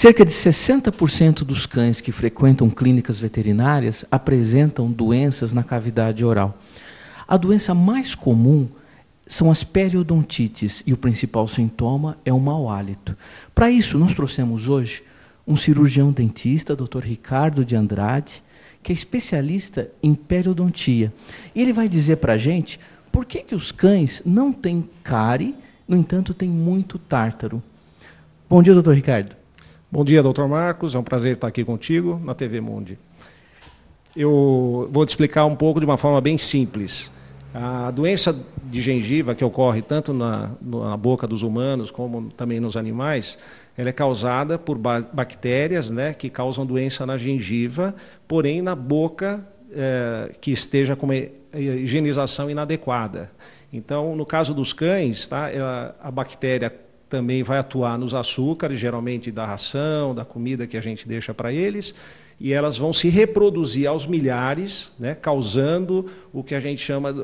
Cerca de 60% dos cães que frequentam clínicas veterinárias apresentam doenças na cavidade oral. A doença mais comum são as periodontites e o principal sintoma é o mau hálito. Para isso, nós trouxemos hoje um cirurgião dentista, Dr. Ricardo de Andrade, que é especialista em periodontia. E ele vai dizer para a gente por que, que os cães não têm cárie, no entanto, têm muito tártaro. Bom dia, doutor Ricardo. Bom dia, doutor Marcos. É um prazer estar aqui contigo na TV Mundi. Eu vou te explicar um pouco de uma forma bem simples. A doença de gengiva, que ocorre tanto na, na boca dos humanos como também nos animais, ela é causada por bactérias né, que causam doença na gengiva, porém na boca eh, que esteja com higienização inadequada. Então, no caso dos cães, tá, a bactéria também vai atuar nos açúcares, geralmente da ração, da comida que a gente deixa para eles, e elas vão se reproduzir aos milhares, né, causando o que a gente chama de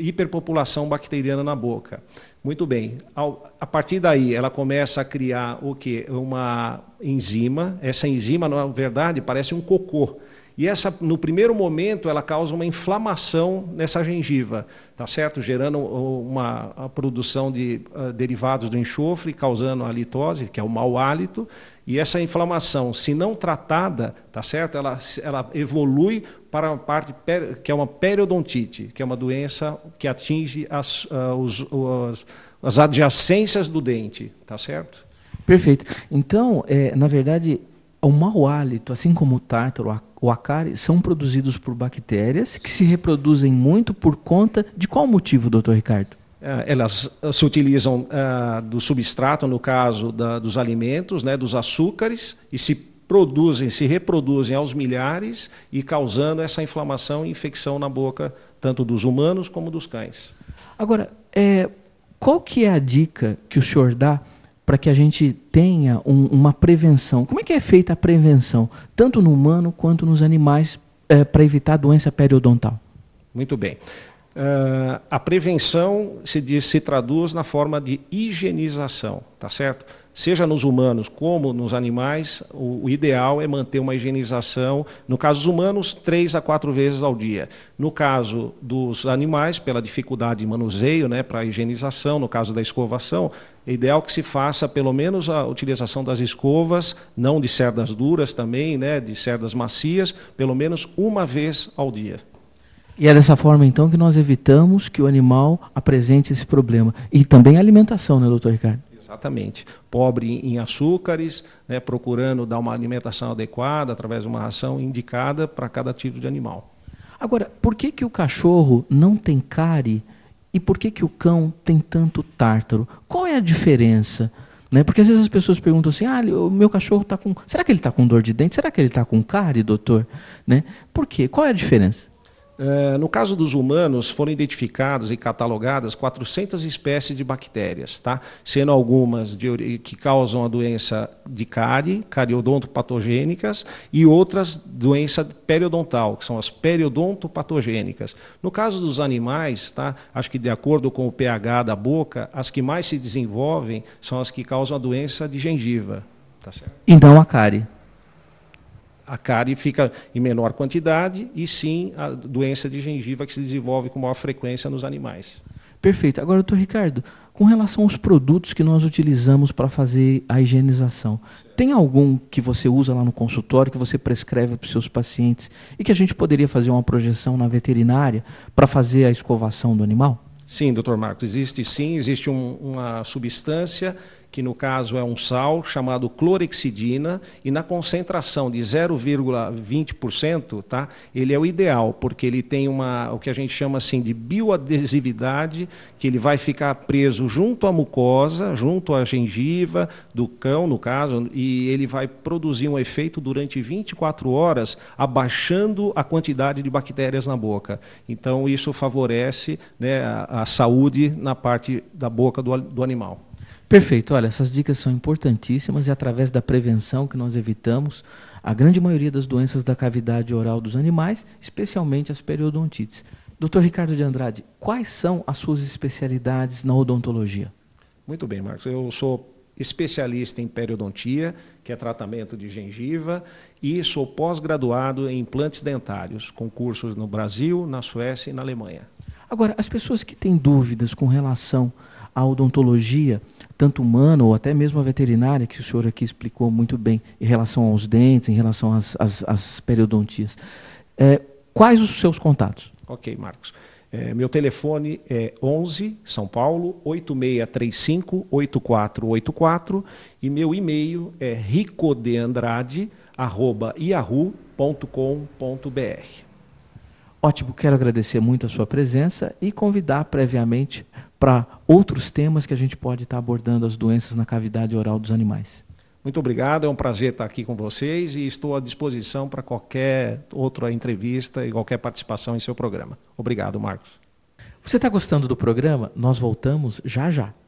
hiperpopulação bacteriana na boca. Muito bem. a partir daí, ela começa a criar o quê? Uma enzima. Essa enzima, na verdade, parece um cocô. E essa, no primeiro momento, ela causa uma inflamação nessa gengiva, tá certo? Gerando uma a produção de uh, derivados do enxofre, causando a litose, que é o mau hálito. E essa inflamação, se não tratada, tá certo? Ela, ela evolui para uma parte que é uma periodontite, que é uma doença que atinge as, uh, os, os, as adjacências do dente, tá certo? Perfeito. Então, é, na verdade, o mau hálito, assim como o tártaro, o acari, são produzidos por bactérias que se reproduzem muito por conta de qual motivo, doutor Ricardo? É, elas eh, se utilizam uh, do substrato, no caso da, dos alimentos, né, dos açúcares, e se produzem, se reproduzem aos milhares e causando essa inflamação e infecção na boca, tanto dos humanos como dos cães. Agora, é, qual que é a dica que o senhor dá para que a gente tenha um, uma prevenção. Como é que é feita a prevenção, tanto no humano quanto nos animais, é, para evitar a doença periodontal? Muito bem. Uh, a prevenção se, diz, se traduz na forma de higienização, tá certo? seja nos humanos como nos animais, o, o ideal é manter uma higienização, no caso dos humanos, três a quatro vezes ao dia. No caso dos animais, pela dificuldade de manuseio né, para a higienização, no caso da escovação, é ideal que se faça pelo menos a utilização das escovas, não de cerdas duras também, né, de cerdas macias, pelo menos uma vez ao dia. E é dessa forma, então, que nós evitamos que o animal apresente esse problema. E também a alimentação, né, doutor Ricardo? Exatamente. Pobre em açúcares, né, procurando dar uma alimentação adequada através de uma ração indicada para cada tipo de animal. Agora, por que, que o cachorro não tem cárie e por que, que o cão tem tanto tártaro? Qual é a diferença? Né? Porque às vezes as pessoas perguntam assim: ah, o meu cachorro está com. Será que ele está com dor de dente? Será que ele está com cárie, doutor? Né? Por quê? Qual é a diferença? Eh, no caso dos humanos, foram identificadas e catalogadas 400 espécies de bactérias, tá? sendo algumas de, que causam a doença de cárie, cariodontopatogênicas, e outras doença periodontal, que são as periodontopatogênicas. No caso dos animais, tá? acho que de acordo com o pH da boca, as que mais se desenvolvem são as que causam a doença de gengiva. Tá certo? Então, a cárie a cárie fica em menor quantidade e sim a doença de gengiva que se desenvolve com maior frequência nos animais. Perfeito. Agora, doutor Ricardo, com relação aos produtos que nós utilizamos para fazer a higienização, tem algum que você usa lá no consultório, que você prescreve para os seus pacientes e que a gente poderia fazer uma projeção na veterinária para fazer a escovação do animal? Sim, doutor Marcos, existe sim, existe um, uma substância que no caso é um sal chamado clorexidina, e na concentração de 0,20%, tá, ele é o ideal, porque ele tem uma, o que a gente chama assim de bioadesividade, que ele vai ficar preso junto à mucosa, junto à gengiva do cão, no caso, e ele vai produzir um efeito durante 24 horas, abaixando a quantidade de bactérias na boca. Então, isso favorece né, a, a saúde na parte da boca do, do animal. Perfeito. Olha, essas dicas são importantíssimas e através da prevenção que nós evitamos a grande maioria das doenças da cavidade oral dos animais, especialmente as periodontites. Dr. Ricardo de Andrade, quais são as suas especialidades na odontologia? Muito bem, Marcos. Eu sou especialista em periodontia, que é tratamento de gengiva, e sou pós-graduado em implantes dentários, com cursos no Brasil, na Suécia e na Alemanha. Agora, as pessoas que têm dúvidas com relação à odontologia, tanto humana ou até mesmo a veterinária, que o senhor aqui explicou muito bem, em relação aos dentes, em relação às, às, às periodontias. É, quais os seus contatos? Ok, Marcos. É, meu telefone é 11 São Paulo 8635 8484 e meu e-mail é ricodeandrade@yahoo.com.br. Ótimo, quero agradecer muito a sua presença e convidar previamente para outros temas que a gente pode estar abordando as doenças na cavidade oral dos animais. Muito obrigado, é um prazer estar aqui com vocês e estou à disposição para qualquer outra entrevista e qualquer participação em seu programa. Obrigado, Marcos. Você está gostando do programa? Nós voltamos já já.